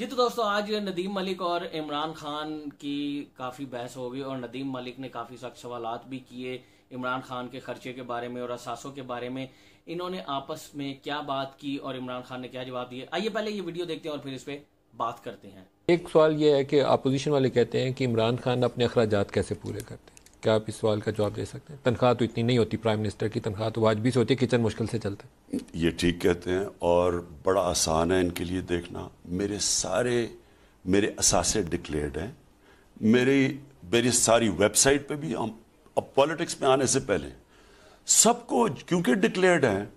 जी तो दोस्तों आज नदीम मलिक और इमरान खान की काफ़ी बहस होगी और नदीम मलिक ने काफ़ी सख्त सवाल भी किए इमरान खान के खर्चे के बारे में और असासों के बारे में इन्होंने आपस में क्या बात की और इमरान खान ने क्या जवाब दिए आइए पहले ये वीडियो देखते हैं और फिर इस पर बात करते हैं एक सवाल ये है कि अपोजिशन वाले कहते हैं कि इमरान खान अपने अखराज कैसे पूरे करते हैं क्या आप इस सवाल का जवाब दे सकते हैं तनख्वाह तो इतनी नहीं होती प्राइम मिनिस्टर की तनख्वाह तो आज से होती है किचन मुश्किल से चलते हैं ये ठीक कहते हैं और बड़ा आसान है इनके लिए देखना मेरे सारे मेरे असासे डिक्लेयर्ड हैं मेरी मेरी सारी वेबसाइट पे भी हम अब पॉलिटिक्स में आने से पहले सबको क्योंकि डिक्लेयर्ड हैं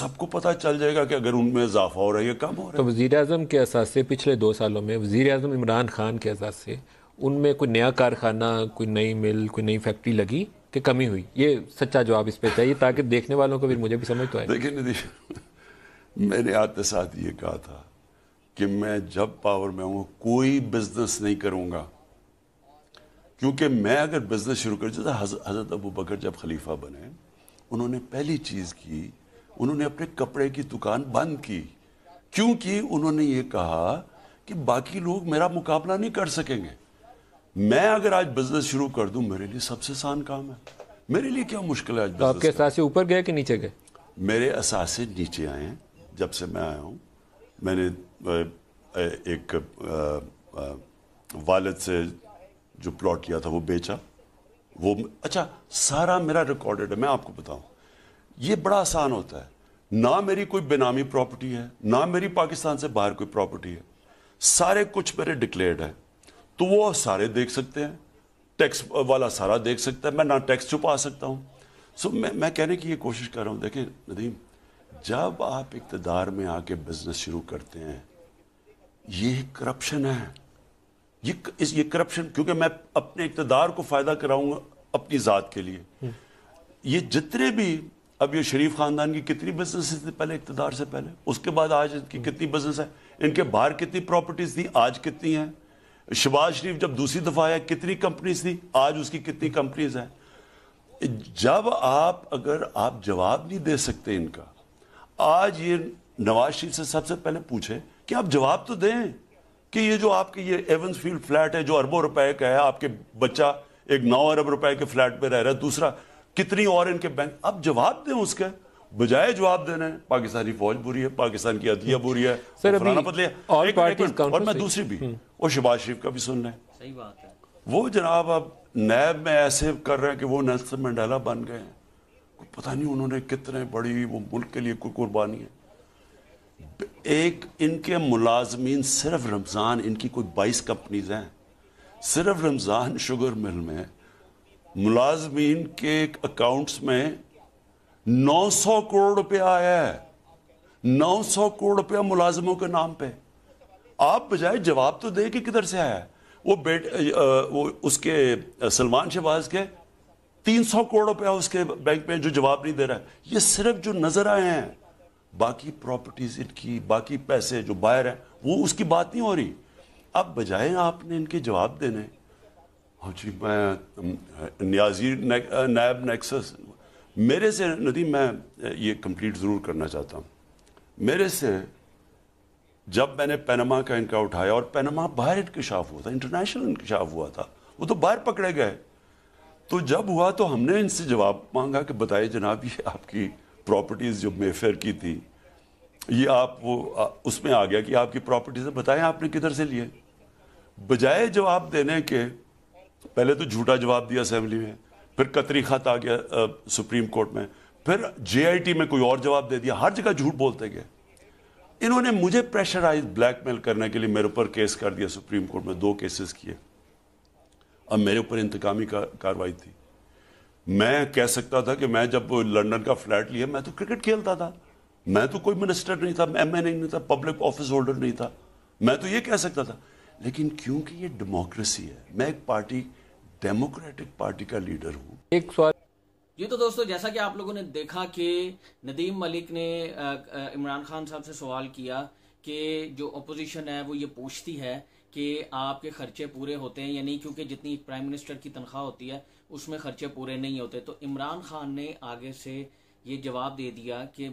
सबको पता चल जाएगा कि अगर उनमें इजाफा हो रहा है या कम हो रहा है तो वजी अजम के असासे पिछले दो सालों में वजीर अजम इमरान खान के असासे उनमें कोई नया कारखाना कोई नई मिल कोई नई फैक्ट्री लगी कि कमी हुई ये सच्चा जवाब इस पर चाहिए ताकि देखने वालों को भी मुझे भी समझ तो आए देखिए नितीश मैंने आपके साथ ये कहा था कि मैं जब पावर में हूँ कोई बिजनेस नहीं करूँगा क्योंकि मैं अगर बिजनेस शुरू कर जाता हज़रत अबू बकर जब खलीफा बने उन्होंने पहली चीज़ की उन्होंने अपने कपड़े की दुकान बंद की क्योंकि उन्होंने ये कहा कि बाकी लोग मेरा मुकाबला नहीं कर सकेंगे मैं अगर आज बिजनेस शुरू कर दूं मेरे लिए सबसे आसान काम है मेरे लिए क्या मुश्किल है आज तो आपके असासे ऊपर गए कि नीचे गए मेरे असासे नीचे आए हैं जब से मैं आया हूं मैंने एक वालद से जो प्लॉट लिया था वो बेचा वो अच्छा सारा मेरा रिकॉर्डेड है मैं आपको बताऊं ये बड़ा आसान होता है ना मेरी कोई बेनामी प्रॉपर्टी है ना मेरी पाकिस्तान से बाहर कोई प्रॉपर्टी है सारे कुछ मेरे डिक्लेयर्ड है तो वो सारे देख सकते हैं टैक्स वाला सारा देख सकता है मैं ना टैक्स छुपा सकता हूँ सो मैं मैं कहने की ये कोशिश कर रहा हूँ देखें नदीम जब आप इकतदार में आके बिजनेस शुरू करते हैं ये करप्शन है ये इस ये करप्शन क्योंकि मैं अपने इकतदार को फ़ायदा कराऊंगा अपनी ज़ात के लिए ये जितने भी अब ये शरीफ ख़ानदान की कितनी बिजनेस थी पहले इकतदार से पहले उसके बाद आज इनकी कितनी बिजनेस है इनके बाहर कितनी प्रॉपर्टीज़ थी आज कितनी हैं शबाज शरीफ जब दूसरी दफ़ा आया कितनी कंपनीज थी आज उसकी कितनी कंपनीज हैं जब आप अगर आप जवाब नहीं दे सकते इनका आज ये नवाज शरीफ से सबसे पहले पूछे कि आप जवाब तो दें कि ये जो आपके ये एवं फील्ड फ्लैट है जो अरबों रुपए का है आपके बच्चा एक नौ अरब रुपए के फ्लैट पे रह रहा है दूसरा कितनी और इनके बैंक आप जवाब दें उसके बजाय जवाब देना है पाकिस्तानी फौज बुरी है पाकिस्तान की अदलिया बुरी है सर और मैं दूसरी भी और हम्म। शहबाज शरीफ का भी सुन रहे वो जनाब अब नैब में ऐसे कर रहे हैं कि वो नेल्सन मंडेला बन गए हैं पता नहीं उन्होंने कितने बड़ी वो मुल्क के लिए कोई कुर्बानी है एक इनके मुलाजमीन सिर्फ रमज़ान इनकी कोई बाईस कंपनीज हैं सिर्फ रमज़ान शुगर मिल में मुलाजमीन के अकाउंट्स में 900 करोड़ रुपया आया है 900 करोड़ रुपया मुलाजमों के नाम पे आप बजाय जवाब तो दे कि किधर से आया है वो बेट वो उसके सलमान शहबाज के 300 करोड़ रुपया उसके बैंक में जो जवाब नहीं दे रहा है ये सिर्फ जो नजर आए हैं बाकी प्रॉपर्टीज इनकी बाकी पैसे जो बाहर हैं वो उसकी बात नहीं हो रही अब बजाय आपने इनके जवाब देने हाँ जी मैं न्याजी नायब नेक्सस मेरे से नदी मैं ये कंप्लीट ज़रूर करना चाहता हूँ मेरे से जब मैंने पैनमा का इनका उठाया और पैनमा बाहर इंकशाफ हुआ था इंटरनेशनल इंकशाफ हुआ था वो तो बाहर पकड़े गए तो जब हुआ तो हमने इनसे जवाब मांगा कि बताइए जनाब ये आपकी प्रॉपर्टीज़ जो मेफेयर की थी ये आप वो उसमें आ गया कि आपकी प्रॉपर्टीज़ बताएं आपने किधर से लिए बजाय जवाब देने के पहले तो झूठा जवाब दिया असेंबली में फिर कतरी खत आ गया आ, सुप्रीम कोर्ट में फिर जेआईटी में कोई और जवाब दे दिया हर जगह झूठ बोलते गए इन्होंने मुझे प्रेशराइज ब्लैकमेल करने के लिए मेरे ऊपर केस कर दिया सुप्रीम कोर्ट में दो केसेस किए अब मेरे ऊपर इंतकामी का, कार्रवाई थी मैं कह सकता था कि मैं जब लंदन का फ्लैट लिया मैं तो क्रिकेट खेलता था मैं तो कोई मिनिस्टर नहीं था एम एन नहीं था पब्लिक ऑफिस होल्डर नहीं था मैं तो ये कह सकता था लेकिन क्योंकि ये डेमोक्रेसी है मैं एक पार्टी डेमोक्रेटिक पार्टी का लीडर हूँ एक सवाल ये तो दोस्तों जैसा कि आप लोगों ने देखा कि नदीम मलिक ने इमरान खान साहब से सवाल किया कि जो अपोजिशन है वो ये पूछती है कि आपके खर्चे पूरे होते हैं या नहीं क्योंकि जितनी प्राइम मिनिस्टर की तनख्वाह होती है उसमें खर्चे पूरे नहीं होते तो इमरान खान ने आगे से ये जवाब दे दिया कि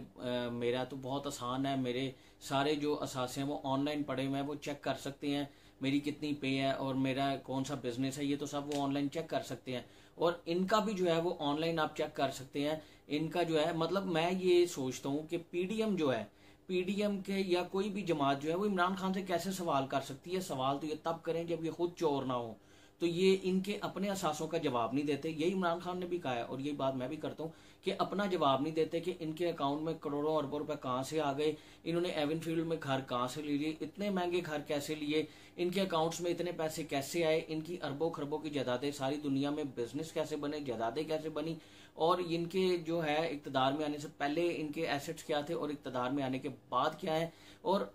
मेरा तो बहुत आसान है मेरे सारे जो असासे हैं वो ऑनलाइन पड़े हुए हैं वो चेक कर सकते हैं मेरी कितनी पे है और मेरा कौन सा बिजनेस है ये तो सब वो ऑनलाइन चेक कर सकते हैं और इनका भी जो है वो ऑनलाइन आप चेक कर सकते हैं इनका जो है मतलब मैं ये सोचता हूँ कि पीडीएम जो है पीडीएम के या कोई भी जमात जो है वो इमरान खान से कैसे सवाल कर सकती है सवाल तो ये तब करें जब ये खुद चोर ना हो तो ये इनके अपने असासों का जवाब नहीं देते यही इमरान खान ने भी कहा है और यही बात मैं भी करता हूँ कि अपना जवाब नहीं देते कि इनके अकाउंट में करोड़ों अरबों रुपए कहाँ से आ गए इन्होंने एवन फील्ड में घर कहाँ से ले लिए इतने महंगे घर कैसे लिए इनके अकाउंट्स में इतने पैसे कैसे आए इनकी अरबों खरबों की जदादें सारी दुनिया में बिजनेस कैसे बने जदादें कैसे बनी और इनके जो है इकतदार में आने से पहले इनके एसेट्स क्या थे और इकतदार में आने के बाद क्या है और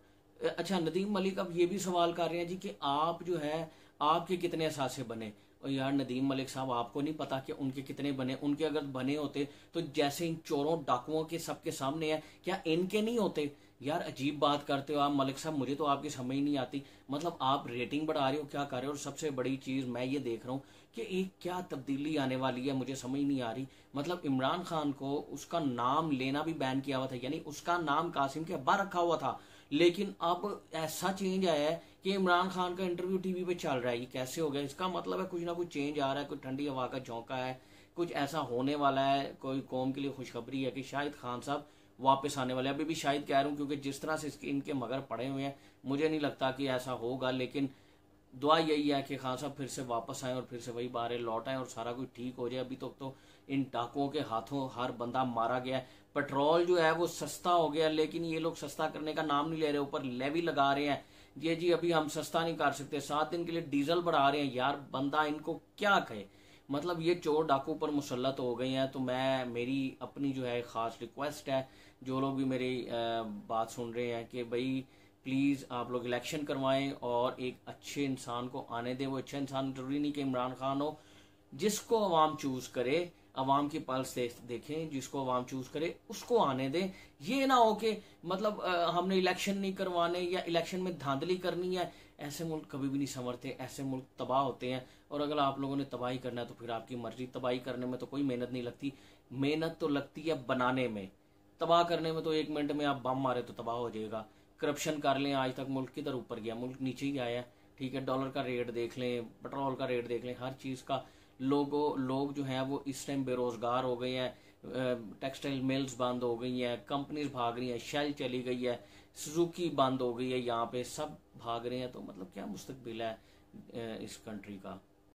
अच्छा नदीम मलिक अब ये भी सवाल कर रहे हैं जी कि आप जो है आपके कितने असासे बने और यार नदीम मलिक साहब आपको नहीं पता कि उनके कितने बने उनके अगर बने होते तो जैसे इन चोरों डाकुओं के सबके सामने है क्या इनके नहीं होते यार अजीब बात करते हो आप मलिक साहब मुझे तो आपकी समझ नहीं आती मतलब आप रेटिंग बढ़ा रहे हो क्या कर रहे हो और सबसे बड़ी चीज़ मैं ये देख रहा हूँ कि एक क्या तब्दीली आने वाली है मुझे समझ नहीं आ रही मतलब इमरान खान को उसका नाम लेना भी बैन किया हुआ था यानी उसका नाम कासिम के अब्बा रखा हुआ था लेकिन अब ऐसा चेंज आया है कि इमरान खान का इंटरव्यू टीवी पे चल रहा है ये कैसे हो गया इसका मतलब है कुछ ना कुछ चेंज आ रहा है कुछ ठंडी हवा का झोंका है कुछ ऐसा होने वाला है कोई कौम के लिए खुशखबरी है कि शाहिद खान साहब वापस आने वाले अभी भी शायद कह रहा हूँ क्योंकि जिस तरह से इसके इनके मगर पड़े हुए हैं मुझे नहीं लगता कि ऐसा होगा लेकिन दुआ यही है कि खान साहब फिर से वापस आएँ और फिर से वही बारे लौट आएँ और सारा कुछ ठीक हो जाए अभी तक तो, तो इन डाकुओं के हाथों हर बंदा मारा गया है पेट्रोल जो है वो सस्ता हो गया लेकिन ये लोग सस्ता करने का नाम नहीं ले रहे ऊपर लेवी लगा रहे हैं ये जी अभी हम सस्ता नहीं कर सकते सात दिन के लिए डीजल बढ़ा रहे हैं यार बंदा इनको क्या कहे मतलब ये चोर डाकू पर मुसलत हो गई हैं तो मैं मेरी अपनी जो है ख़ास रिक्वेस्ट है जो लोग भी मेरी बात सुन रहे हैं कि भाई प्लीज़ आप लोग इलेक्शन करवाएं और एक अच्छे इंसान को आने दें वो अच्छा इंसान जरूरी नहीं कि इमरान खान हो जिसको अवाम चूज़ करे अवाम की पल्स देखें जिसको अवाम चूज करे उसको आने दें ये ना हो कि मतलब आ, हमने इलेक्शन नहीं करवाने या इलेक्शन में धांधली करनी है ऐसे मुल्क कभी भी नहीं समझते ऐसे मुल्क तबाह होते हैं और अगर आप लोगों ने तबाही करना है तो फिर आपकी मर्जी तबाही करने में तो कोई मेहनत नहीं लगती मेहनत तो लगती है बनाने में तबाह करने में तो एक मिनट में आप बम मारे तो तबाह हो जाएगा करप्शन कर लें आज तक मुल्क किधर ऊपर गया मुल्क नीचे ही आया है ठीक है डॉलर का रेट देख लें पेट्रोल का रेट देख लें हर चीज़ का लोगों लोग जो हैं वो इस टाइम बेरोजगार हो गए हैं टेक्सटाइल मिल्स बंद हो गई हैं कंपनीज भाग रही हैं शेल चली गई है सुजुकी बंद हो गई है यहाँ पे सब भाग रहे हैं तो मतलब क्या मुस्तबिल है इस कंट्री का